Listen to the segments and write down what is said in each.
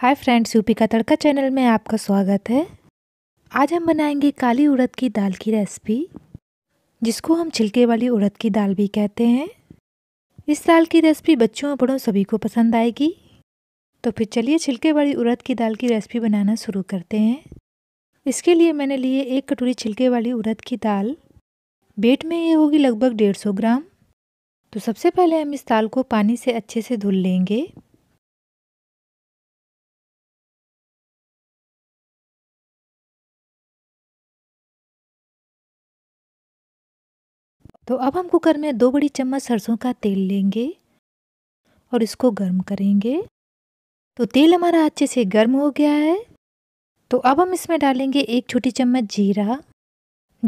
hi friends UP का तड़का channel में आपका स्वागत है आज हम बनाएंगे काली उड़द की दाल की रेसिपी जिसको हम छिलके वाली उड़द की दाल भी कहते हैं इस दाल की रेसिपी बच्चों और बड़ों सभी को पसंद आएगी तो फिर चलिए छिलके वाली उड़द की दाल की रेसिपी बनाना शुरू करते हैं इसके लिए मैंने लिए एक कटोरी छिलके वाली उड़द की दाल बेट में ये होगी लगभग डेढ़ सौ ग्राम तो सबसे पहले हम इस दाल को पानी से अच्छे से धुल लेंगे तो अब हम कुकर में दो बड़ी चम्मच सरसों का तेल लेंगे और इसको गर्म करेंगे तो तेल हमारा अच्छे से गर्म हो गया है तो अब हम इसमें डालेंगे एक छोटी चम्मच जीरा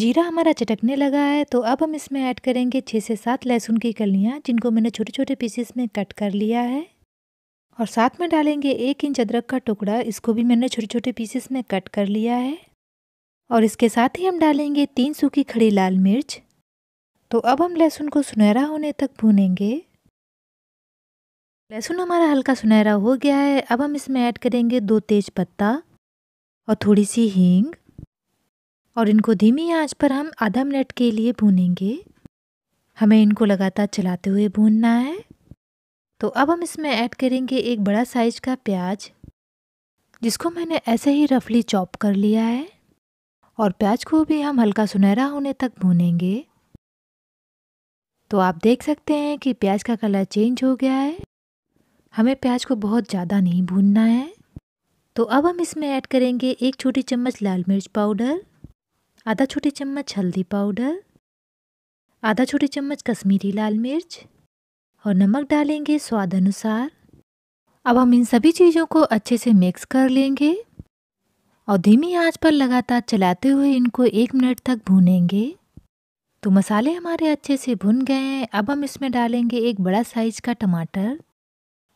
जीरा हमारा चटकने लगा है तो अब हम इसमें ऐड करेंगे छः से सात लहसुन की कलियाँ जिनको मैंने छोटे छोटे पीसेस में कट कर लिया है और साथ में डालेंगे एक इंच अदरक का टुकड़ा इसको भी मैंने छोटे छोटे पीसेस में कट कर लिया है और इसके साथ ही हम डालेंगे तीन सूखी खड़ी लाल मिर्च तो अब हम लहसुन को सुनहरा होने तक भूनेंगे लहसुन हमारा हल्का सुनहरा हो गया है अब हम इसमें ऐड करेंगे दो तेज पत्ता और थोड़ी सी हींग और इनको धीमी आंच पर हम आधा मिनट के लिए भूनेंगे हमें इनको लगातार चलाते हुए भूनना है तो अब हम इसमें ऐड करेंगे एक बड़ा साइज का प्याज जिसको मैंने ऐसे ही रफली चॉप कर लिया है और प्याज को भी हम हल्का सुनहरा होने तक भूनेंगे तो आप देख सकते हैं कि प्याज का कलर चेंज हो गया है हमें प्याज को बहुत ज़्यादा नहीं भूनना है तो अब हम इसमें ऐड करेंगे एक छोटी चम्मच लाल मिर्च पाउडर आधा छोटी चम्मच हल्दी पाउडर आधा छोटी चम्मच कश्मीरी लाल मिर्च और नमक डालेंगे स्वाद अनुसार अब हम इन सभी चीज़ों को अच्छे से मिक्स कर लेंगे और धीमी आंच पर लगातार चलाते हुए इनको एक मिनट तक भूनेंगे तो मसाले हमारे अच्छे से भुन गए हैं अब हम इसमें डालेंगे एक बड़ा साइज़ का टमाटर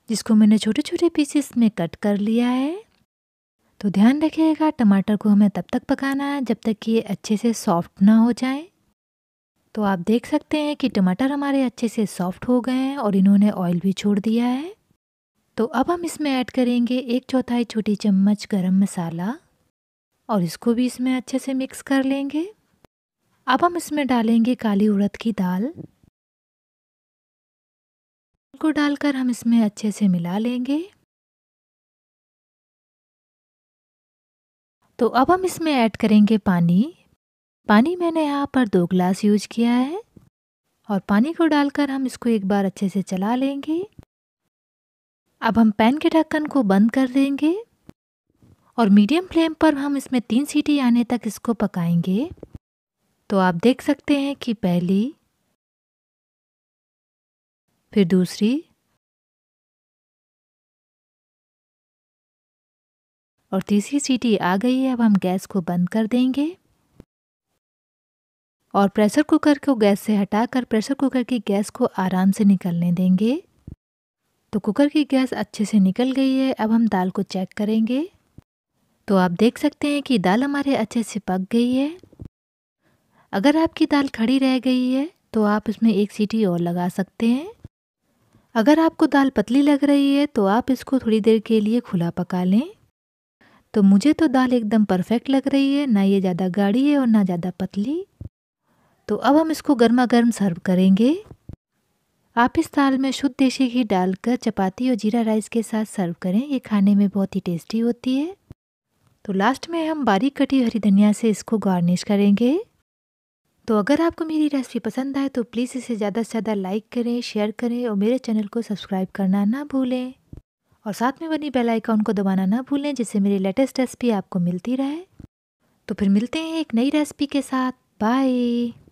जिसको मैंने छोटे छोटे पीसेस में कट कर लिया है तो ध्यान रखिएगा टमाटर को हमें तब तक पकाना है जब तक कि ये अच्छे से सॉफ्ट ना हो जाए तो आप देख सकते हैं कि टमाटर हमारे अच्छे से सॉफ्ट हो गए हैं और इन्होंने ऑयल भी छोड़ दिया है तो अब हम इसमें ऐड करेंगे एक चौथाई छोटी चम्मच गरम मसाला और इसको भी इसमें अच्छे से मिक्स कर लेंगे अब हम इसमें डालेंगे काली उड़द की दाल को डालकर हम इसमें अच्छे से मिला लेंगे तो अब हम इसमें ऐड करेंगे पानी पानी मैंने यहाँ पर दो ग्लास यूज किया है और पानी को डालकर हम इसको एक बार अच्छे से चला लेंगे अब हम पैन के ढक्कन को बंद कर देंगे और मीडियम फ्लेम पर हम इसमें तीन सीटी आने तक इसको पकाएंगे तो आप देख सकते हैं कि पहली फिर दूसरी और तीसरी सीटी आ गई है अब हम गैस को बंद कर देंगे और प्रेशर कुकर को गैस से हटाकर प्रेशर कुकर की गैस को आराम से निकलने देंगे तो कुकर की गैस अच्छे से निकल गई है अब हम दाल को चेक करेंगे तो आप देख सकते हैं कि दाल हमारे अच्छे से पक गई है अगर आपकी दाल खड़ी रह गई है तो आप इसमें एक सीटी और लगा सकते हैं अगर आपको दाल पतली लग रही है तो आप इसको थोड़ी देर के लिए खुला पका लें तो मुझे तो दाल एकदम परफेक्ट लग रही है ना ये ज़्यादा गाढ़ी है और ना ज़्यादा पतली तो अब हम इसको गर्मा गर्म सर्व करेंगे आप इस दाल में शुद्ध देसी घी डालकर चपाती और जीरा राइस के साथ सर्व करें ये खाने में बहुत ही टेस्टी होती है तो लास्ट में हम बारीक कटी हरी धनिया से इसको गार्निश करेंगे तो अगर आपको मेरी रेसिपी पसंद आए तो प्लीज़ इसे ज़्यादा से ज़्यादा लाइक करें शेयर करें और मेरे चैनल को सब्सक्राइब करना ना भूलें और साथ में बनी बेल आइकॉन को दबाना ना भूलें जिससे मेरी लेटेस्ट रेसिपी आपको मिलती रहे तो फिर मिलते हैं एक नई रेसिपी के साथ बाय